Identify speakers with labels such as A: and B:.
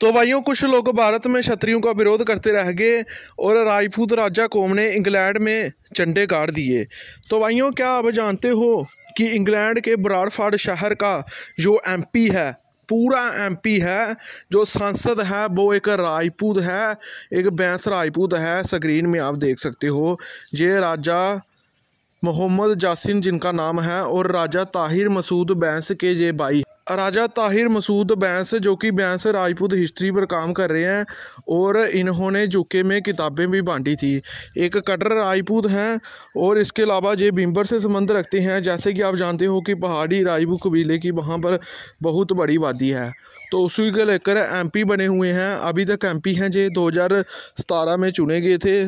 A: तो भाइयों कुछ लोग भारत में क्षत्रियों का विरोध करते रह गए और राजपूत राजा कौम ने इंग्लैंड में चंडे गाड़ दिए तो भाइयों क्या आप जानते हो कि इंग्लैंड के ब्राडफाड़ शहर का जो एमपी है पूरा एमपी है जो सांसद है वो एक राजपूत है एक बैंस राजपूत है स्क्रीन में आप देख सकते हो ये राजा मोहम्मद जासिम जिनका नाम है और राजा ताहिर मसूद बैंस के ये भाई राजा ताहिर मसूद बैंस जो कि बैंस राजपूत हिस्ट्री पर काम कर रहे हैं और इन्होंने यूके में किताबें भी बांटी थी एक कटर राजपूत हैं और इसके अलावा ये बिम्बर से संबंध रखते हैं जैसे कि आप जानते हो कि पहाड़ी राजपूत कबीले की वहाँ पर बहुत बड़ी वादी है तो उसी को लेकर एमपी बने हुए हैं अभी तक एमपी हैं जो दो में चुने गए थे